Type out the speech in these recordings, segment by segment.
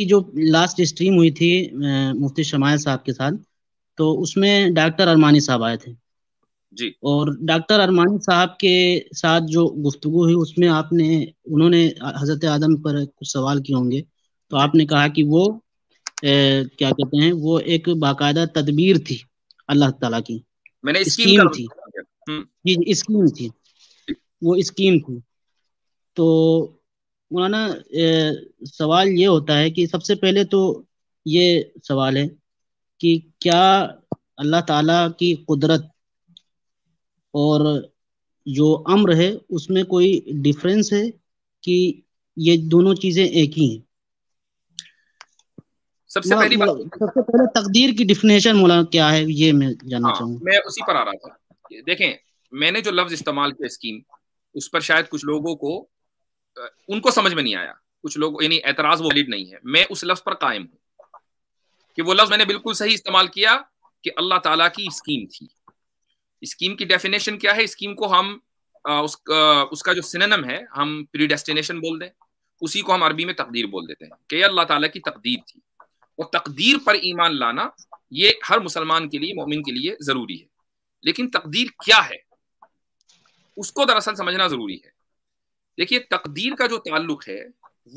की जो last stream हुई थी मुफ्ती शमायल साहब के साथ तो उसमें डॉक्टर अरमानी साहब आए थे जी और डॉक्टर अरमानी साहब के साथ जो गुफ्तु हुई उसमें आपने उन्होंने हजरत आदम पर कुछ सवाल किए होंगे तो आपने कहा कि वो ए, क्या कहते हैं वो एक बाकायदा तदबीर थी अल्लाह ताला की मैंने स्कीम थी हम्म। जी स्कीम थी वो स्कीम थी तो मौलाना सवाल ये होता है कि सबसे पहले तो ये सवाल है कि क्या अल्लाह ताला की कुदरत और जो अम्र है उसमें कोई डिफरेंस है कि ये दोनों चीजें एक ही हैं सबसे पहली बात मतलब सबसे पहले तकदीर की डिफिनेशन मौलाना क्या है ये मैं जानना हाँ, चाहूंगा मैं उसी पर आ रहा था देखें मैंने जो लफ्ज इस्तेमाल किया स्कीम उस पर शायद कुछ लोगों को उनको समझ में नहीं आया कुछ लोग यानी एतराज वैलिड नहीं है मैं उस लफ्ज पर कायम हूं कि वो लफ्ज मैंने बिल्कुल सही इस्तेमाल किया कि अल्लाह ताला की स्कीम थी स्कीम की डेफिनेशन क्या है स्कीम को हम आ, उस, आ, उसका जो सिननम है हम प्रीडेस्टिनेशन बोल दें उसी को हम अरबी में तकदीर बोल देते हैं कि अल्लाह ताला की तकदीर थी और तकदीर पर ईमान लाना ये हर मुसलमान के लिए मोमिन के लिए ज़रूरी है लेकिन तकदीर क्या है उसको दरअसल समझना ज़रूरी है देखिए तकदीर का जो ताल्लुक है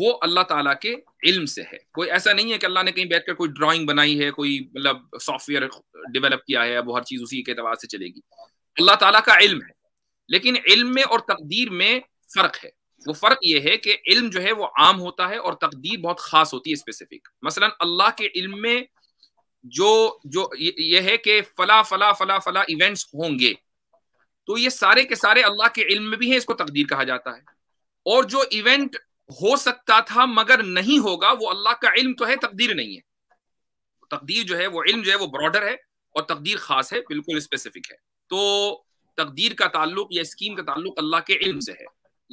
वो अल्लाह ताला के इल्म से है कोई ऐसा नहीं है कि अल्लाह ने कहीं बैठकर कोई ड्राइंग बनाई है कोई मतलब सॉफ्टवेयर डेवलप किया है वो हर चीज़ उसी के अतबार से चलेगी अल्लाह ताला का इल्म है लेकिन इल्म में और तकदीर में फ़र्क है वो फ़र्क ये है कि इल्म जो है वो आम होता है और तकदीर बहुत ख़ास होती है स्पेसिफिक मसलन अल्लाह के इल्म में जो जो ये है कि फला फला फला फला इवेंट्स होंगे तो ये सारे के सारे अल्लाह के इल्म में भी हैं इसको तकदीर कहा जाता है और जो इवेंट हो सकता था मगर नहीं होगा वो अल्लाह का इल्म तो है तकदीर नहीं है तकदीर जो है वो इल्म जो है वो ब्रॉडर है और तकदीर खास है बिल्कुल स्पेसिफिक है तो तकदीर का ताल्लुक या स्कीम का ताल्लुक अल्लाह के इल्म से है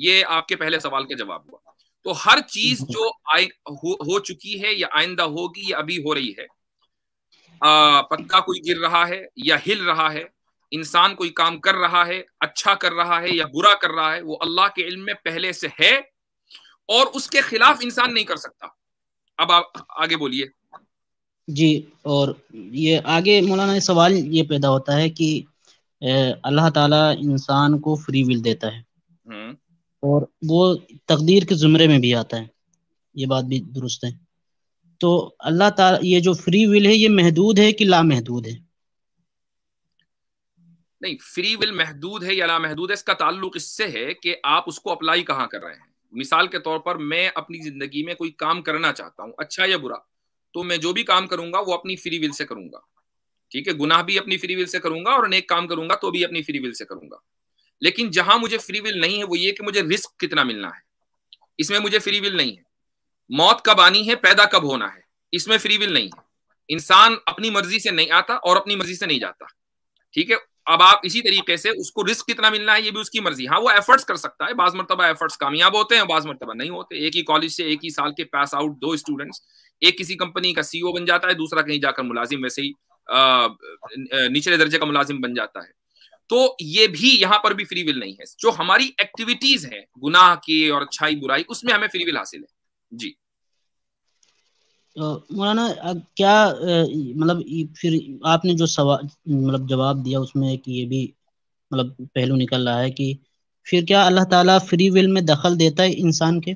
ये आपके पहले सवाल का जवाब हुआ तो हर चीज जो आए हो, हो चुकी है या आइंदा होगी या अभी हो रही है आ, पत्ता कोई गिर रहा है या हिल रहा है इंसान कोई काम कर रहा है अच्छा कर रहा है या बुरा कर रहा है वो अल्लाह के इल्म में पहले से है और उसके खिलाफ इंसान नहीं कर सकता अब आप आगे बोलिए जी और ये आगे मौलाना सवाल ये पैदा होता है कि अल्लाह ताला इंसान को फ्री विल देता है हम्म। और वो तकदीर के जुमरे में भी आता है ये बात भी दुरुस्त है तो अल्लाह ताला ये जो फ्री विल है ये महदूद है कि लामहदूद है नहीं फ्री विल महदूद है या ना महदूद है इसका ताल्लुक इससे है कि आप उसको अप्लाई कहाँ कर रहे हैं मिसाल के तौर पर मैं अपनी जिंदगी में कोई काम करना चाहता हूँ अच्छा या बुरा तो मैं जो भी काम करूंगा वो अपनी फ्री विल से करूंगा ठीक है गुनाह भी अपनी फ्री विल से करूंगा और नेक काम करूंगा तो भी अपनी फ्री विल से करूंगा लेकिन जहां मुझे फ्री विल नहीं है वो ये कि मुझे रिस्क कितना मिलना है इसमें मुझे फ्री विल नहीं है मौत कब आनी है पैदा कब होना है इसमें फ्री विल नहीं है इंसान अपनी मर्जी से नहीं आता और अपनी मर्जी से नहीं जाता ठीक है अब आप इसी तरीके से उसको रिस्क कितना मिलना है ये भी उसकी मर्जी हाँ वो एफर्ट्स कर सकता है बाज मरतबा एफर्ट्स कामयाब होते हैं बाज मरतबा नहीं होते एक ही कॉलेज से एक ही साल के पास आउट दो स्टूडेंट्स एक किसी कंपनी का सीईओ e बन जाता है दूसरा कहीं जाकर मुलाजिम वैसे ही निचले दर्जे का मुलाजिम बन जाता है तो ये भी यहाँ पर भी फ्री विल नहीं है जो हमारी एक्टिविटीज है गुनाह की और अच्छाई बुराई उसमें हमें फ्री विल हासिल है जी मौलाना क्या मतलब फिर आपने जो सवाल मतलब जवाब दिया उसमें कि ये भी मतलब पहलू निकल रहा है कि फिर क्या अल्लाह ताला फ्री विल में दखल देता है इंसान के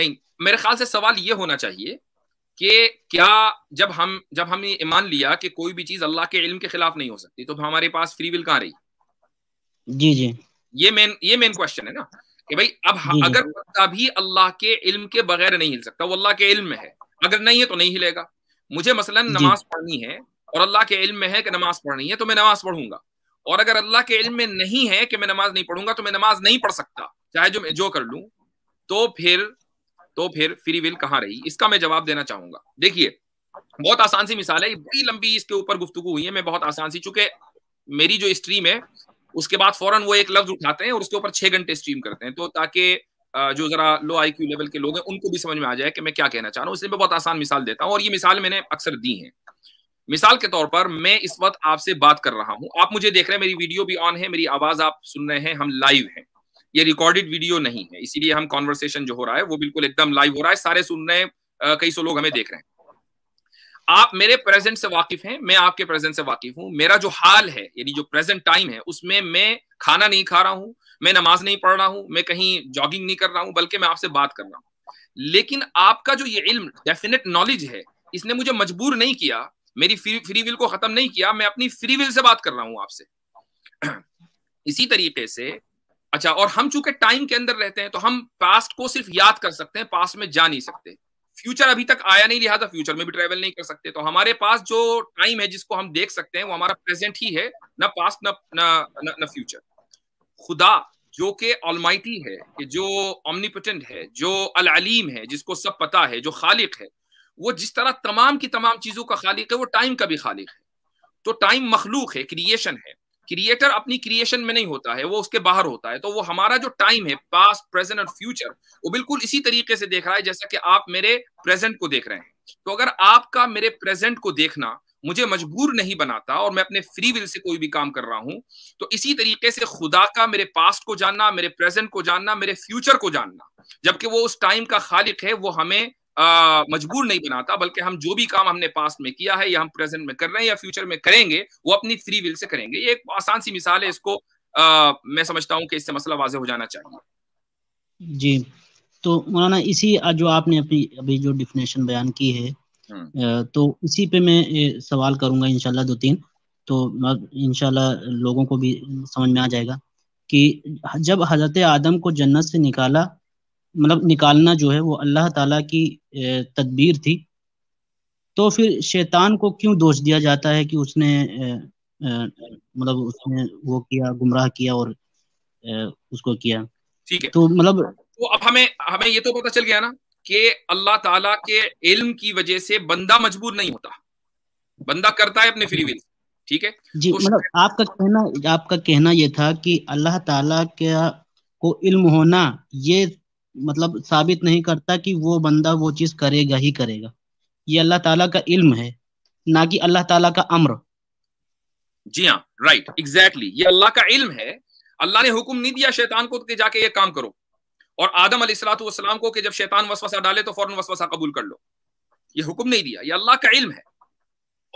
नहीं मेरे ख्याल से सवाल ये होना चाहिए कि क्या जब हम जब हमने ईमान लिया कि कोई भी चीज अल्लाह के इल्म के खिलाफ नहीं हो सकती तो हमारे पास फ्री विल कहाँ रही जी जी ये मेन ये मेन क्वेश्चन है ना कि भाई अब अगर पत्ता भी अल्लाह के इल्म के बगैर नहीं हिल सकता वो अल्लाह के इल्म में है अगर नहीं है तो नहीं हिलेगा मुझे मसलन नमाज पढ़नी है और अल्लाह के इल्म में है कि नमाज पढ़नी है तो मैं नमाज पढ़ूंगा और अगर अल्लाह के इल्म में नहीं है कि मैं नमाज नहीं पढ़ूंगा तो मैं नमाज नहीं पढ़ सकता चाहे जो मैं जो कर लूं तो फिर तो फिर फ्री विल कहाँ रही इसका मैं जवाब देना चाहूंगा देखिए बहुत आसान सी मिसाल है बड़ी लंबी इसके ऊपर गुफ्तु हुई है मैं बहुत आसान सी चूंकि मेरी जो स्ट्रीम है उसके बाद फौरन वो एक लफ्ज उठाते हैं और उसके ऊपर छह घंटे स्ट्रीम करते हैं तो ताकि जो जरा लो आई क्यू लेवल के लोग हैं उनको भी समझ में आ जाए कि मैं क्या कहना चाह रहा हूँ इसलिए मैं बहुत आसान मिसाल देता हूँ और ये मिसाल मैंने अक्सर दी है मिसाल के तौर पर मैं इस वक्त आपसे बात कर रहा हूँ आप मुझे देख रहे हैं मेरी वीडियो भी ऑन है मेरी आवाज आप सुन रहे हैं हम लाइव है ये रिकॉर्डेड वीडियो नहीं है इसीलिए हम कॉन्वर्सेशन जो हो रहा है वो बिल्कुल एकदम लाइव हो रहा है सारे सुन रहे हैं कई सौ लोग हमें देख रहे हैं आप मेरे प्रेजेंट से वाकिफ हैं मैं आपके प्रेजेंट से वाकिफ हूं मेरा जो हाल है यानी जो प्रेजेंट टाइम है उसमें मैं खाना नहीं खा रहा हूं मैं नमाज नहीं पढ़ रहा हूं मैं कहीं जॉगिंग नहीं कर रहा हूं बल्कि मैं आपसे बात कर रहा हूं लेकिन आपका जो ये इल्म डेफिनेट नॉलेज है इसने मुझे मजबूर नहीं किया मेरी फ्री फ्री विल को खत्म नहीं किया मैं अपनी फ्री विल से बात कर रहा हूं आपसे इसी तरीके से अच्छा और हम चूंकि टाइम के अंदर रहते हैं तो हम पास्ट को सिर्फ याद कर सकते हैं पास्ट में जा नहीं सकते फ्यूचर अभी तक आया नहीं लिहाजा फ्यूचर में भी ट्रेवल नहीं कर सकते तो हमारे पास जो टाइम है जिसको हम देख सकते हैं वो हमारा प्रेजेंट ही है ना पास्ट ना ना ना फ्यूचर खुदा जो के ऑलमाइटी है कि जो ऑमनीपटेंट है जो अलालीम है जिसको सब पता है जो खालिक है वो जिस तरह तमाम की तमाम चीज़ों का खालिक है वो टाइम का भी खालिक है तो टाइम मखलूक है क्रिएशन है क्रिएटर अपनी क्रिएशन में नहीं होता है वो उसके बाहर होता है तो वो हमारा जो टाइम है पास्ट प्रेजेंट और फ्यूचर वो बिल्कुल इसी तरीके से देख रहा है जैसा कि आप मेरे प्रेजेंट को देख रहे हैं तो अगर आपका मेरे प्रेजेंट को देखना मुझे मजबूर नहीं बनाता और मैं अपने फ्री विल से कोई भी काम कर रहा हूं तो इसी तरीके से खुदा का मेरे पास्ट को जानना मेरे प्रेजेंट को जानना मेरे फ्यूचर को जानना जबकि वो उस टाइम का खालिक है वो हमें मजबूर नहीं बनाता बल्कि हम जो भी काम हमने पास्ट में किया है या हम प्रेजेंट में कर रहे हैं या फ्यूचर में करेंगे वो अपनी फ्री विल से करेंगे ये एक आसान सी मिसाल है इसको आ, मैं समझता हूँ कि इससे मसला वाजे हो जाना चाहिए जी तो मौलाना इसी जो आपने अपनी अभी जो डिफिनेशन बयान की है हम्म। तो इसी पे मैं सवाल करूंगा इनशाला दो तीन तो इनशाला लोगों को भी समझ में आ जाएगा कि जब हजरत आदम को जन्नत से निकाला मतलब निकालना जो है वो अल्लाह ताला की तदबीर थी तो फिर शैतान को क्यों दोष दिया जाता है कि उसने मतलब उसने वो किया गुमराह किया और उसको किया ठीक है तो मतलब तो अब हमें हमें ये तो पता चल गया ना कि अल्लाह ताला के इल्म की वजह से बंदा मजबूर नहीं होता बंदा करता है अपने फ्री विल ठीक है जी तो मतलब आपका कहना आपका कहना ये था कि अल्लाह ताला के को इल्म होना ये मतलब साबित नहीं करता कि वो बंदा वो चीज करेगा ही करेगा ये अल्लाह ताला का इल्म है ना कि अल्लाह ताला का अम्र जी हाँ राइट एग्जैक्टली ये अल्लाह का इल्म है अल्लाह ने हुक्म नहीं दिया शैतान को कि जाके ये काम करो और आदम सलाम को कि जब शैतान वसवसा डाले तो फौरन वसवसा कबूल कर लो ये हुक्म नहीं दिया ये अल्लाह का इल्म है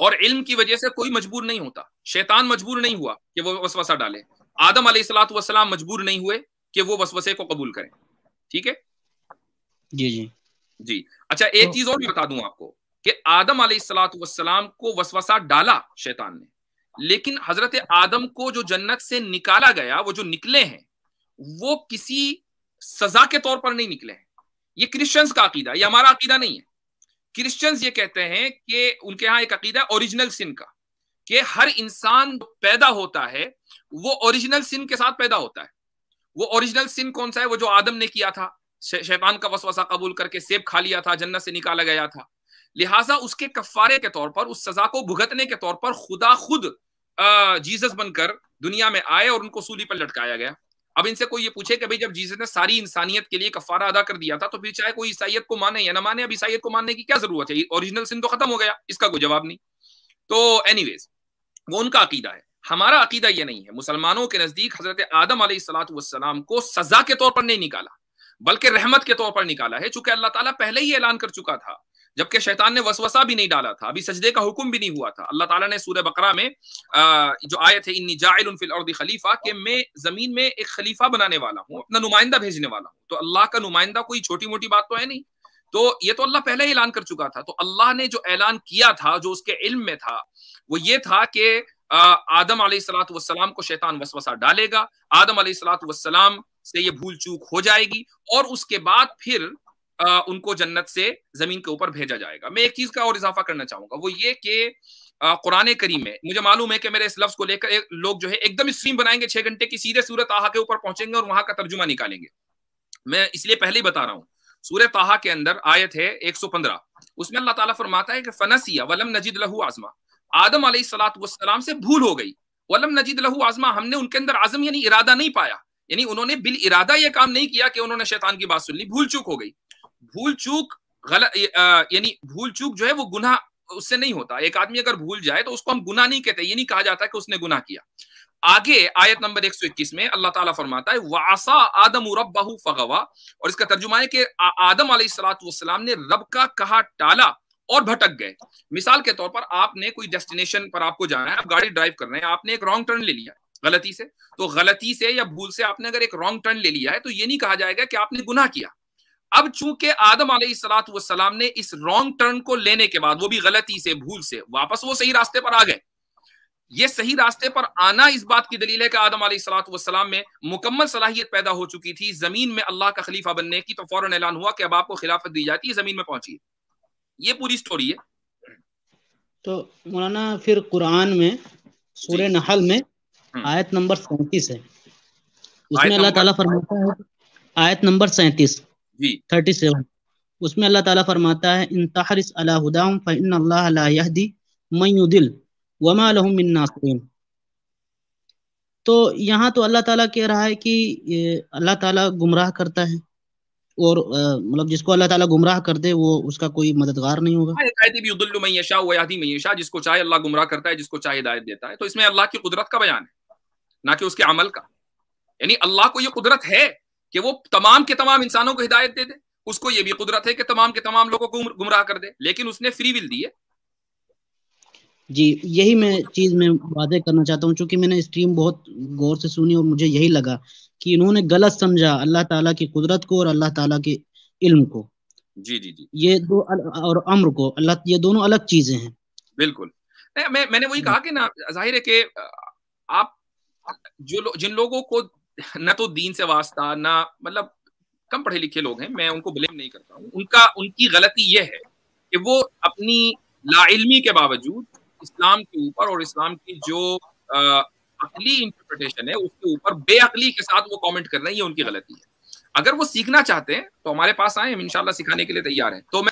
और इल्म की वजह से कोई मजबूर नहीं होता शैतान मजबूर नहीं हुआ कि वो वसवसा डाले आदम सलाम मजबूर नहीं हुए कि वो वसवसे को कबूल करें ठीक है जी जी जी अच्छा एक तो- चीज और भी बता दूं आपको कि आदम सलाम को वसवसा डाला शैतान ने लेकिन हजरत आदम को जो जन्नत से निकाला गया वो जो निकले हैं वो किसी सजा के तौर पर नहीं निकले हैं ये क्रिश्चियंस का अकीदा ये हमारा अकीदा नहीं है क्रिश्चियंस ये कहते हैं कि उनके यहाँ एक अकीदा है ओरिजिनल सिन का कि हर इंसान पैदा होता है वो ओरिजिनल सिन के साथ पैदा होता है वो ओरिजिनल सिन कौन सा है वो जो आदम ने किया था शे, शैतान का वसवसा कबूल करके सेब खा लिया था जन्नत से निकाला गया था लिहाजा उसके कफारे के तौर पर उस सजा को भुगतने के तौर पर खुदा खुद जीसस बनकर दुनिया में आए और उनको सूली पर लटकाया गया अब इनसे कोई ये पूछे कि भाई जब जीसस ने सारी इंसानियत के लिए कफारा अदा कर दिया था तो फिर चाहे कोई ईसाइत को माने या ना माने अब ईसाइत को मानने की क्या जरूरत है ओरिजिनल सिन तो खत्म हो गया इसका कोई जवाब नहीं तो वेज वो उनका अकीदा है हमारा अकीदा ये नहीं है मुसलमानों के नज़दीक हज़रत आदम सलाम को सजा के तौर पर नहीं निकाला बल्कि रहमत के तौर पर निकाला है चूंकि अल्लाह ताला पहले ही ऐलान कर चुका था जबकि शैतान ने वसवसा भी नहीं डाला था अभी सजदे का हुक्म भी नहीं हुआ था अल्लाह ताला ने सूर्य बकरा में जो आए थे इन्नी जाइल और खलीफा के मैं जमीन में एक खलीफा बनाने वाला हूँ अपना नुमाइंदा भेजने वाला हूँ तो अल्लाह का नुमाइंदा कोई छोटी मोटी बात तो है नहीं तो ये तो अल्लाह पहले ही ऐलान कर चुका था तो अल्लाह ने जो ऐलान किया था जो उसके इल्म में था वो ये था कि आदम वसलाम को शैतान वसवसा डालेगा आदम वसलाम से ये भूल चूक हो जाएगी और उसके बाद फिर आ, उनको जन्नत से जमीन के ऊपर भेजा जाएगा मैं एक चीज का और इजाफा करना चाहूंगा वो ये कि कुरान करीम में मुझे मालूम है कि मेरे इस लफ्ज को लेकर लोग जो है एकदम स्ट्रीम बनाएंगे छह घंटे की सीधे सूरत आहा के ऊपर पहुंचेंगे और वहां का तर्जुमा निकालेंगे मैं इसलिए पहले ही बता रहा हूँ सूर्य ताहा के अंदर आयत है 115 उसमें अल्लाह ताला फरमाता है कि फनसिया वलम नजीद लहू आजमा आदम सलाम से भूल हो गई वलम नजीद लहू आजमा हमने उनके अंदर आजम यानी इरादा नहीं पाया यानी उन्होंने बिल इरादा यह काम नहीं किया कि उन्होंने शैतान की बात सुन ली भूल चूक हो गई भूल चूक गलत यानी भूल चूक जो है वो गुना उससे नहीं होता एक आदमी अगर भूल जाए तो उसको हम गुना नहीं कहते ये नहीं कहा जाता कि उसने गुना किया आगे आयत नंबर 121 में अल्लाह ताला फरमाता है वासा आदम फगवा और इसका तर्जुमा है कि आदम सलाम ने रब का कहा टाला और भटक गए मिसाल के तौर पर आपने कोई डेस्टिनेशन पर आपको जाना है आप गाड़ी ड्राइव कर रहे हैं आपने एक रॉन्ग टर्न ले लिया गलती से तो गलती से या भूल से आपने अगर एक रॉन्ग टर्न ले लिया है तो ये नहीं कहा जाएगा कि आपने गुना किया अब चूंकि आदम सलाम ने इस रॉन्ग टर्न को लेने के बाद वो भी गलती से भूल से वापस वो सही रास्ते पर आ गए ये सही रास्ते पर आना इस बात की दलील है कि आदम सलाम में मुकम्मल सलाहियत पैदा हो चुकी थी जमीन में अल्लाह का खलीफा बनने की तो फौरन ऐलान हुआ कि अब आपको खिलाफत दी जाती है जमीन में पहुंची ये पूरी स्टोरी है तो मौलाना फिर कुरान में सूर्य नहल में हम्म। आयत नंबर सैतीस है उसमें अल्लाह ताला फरमाता है आयत नंबर सैतीस थर्टी सेवन उसमें अल्लाह ताला फरमाता है इन तहरिस अला हुदाम फ़इन अल्लाह ला यहदी मन युदिल वमा लहुम मिन नासिरिन तो यहाँ तो अल्लाह ताला कह रहा है कि अल्लाह ताला गुमराह करता है और मतलब जिसको अल्लाह ताला गुमराह कर दे वो उसका कोई मददगार नहीं होगा भी उदुल्लु मैयशा जिसको चाहे अल्लाह गुमराह करता है जिसको चाहे हिदायत देता है तो इसमें अल्लाह की कुदरत का बयान है ना कि उसके अमल का यानी अल्लाह को ये कुदरत है कि वो तमाम के तमाम इंसानों को हिदायत दे दे उसको ये भी कुदरत है कि तमाम के तमाम लोगों को गुमराह कर दे लेकिन उसने फ्री विल दी है जी यही मैं चीज में वादे करना चाहता हूँ क्योंकि मैंने स्ट्रीम बहुत गौर से सुनी और मुझे यही लगा कि इन्होंने गलत समझा अल्लाह ताला की कुदरत को और अल्लाह ताला के इल्म को जी जी जी ये दो अल, और अम्र को अल्लाह ये दोनों अलग चीजें हैं बिल्कुल मैं मैंने वही कहा कि ना जाहिर है कि आप जो लो, जिन लोगों को ना तो दीन से वास्ता ना मतलब कम पढ़े लिखे लोग हैं मैं उनको ब्लेम नहीं करता हूँ उनका उनकी गलती यह है कि वो अपनी लाइलमी के बावजूद इस्लाम के ऊपर और इस्लाम की जो अकली इंटरप्रिटेशन है उसके ऊपर बेअकली के साथ वो कमेंट कर रहे हैं ये उनकी गलती है अगर वो सीखना चाहते हैं तो हमारे पास आए हम इंशाल्लाह सिखाने के लिए तैयार हैं तो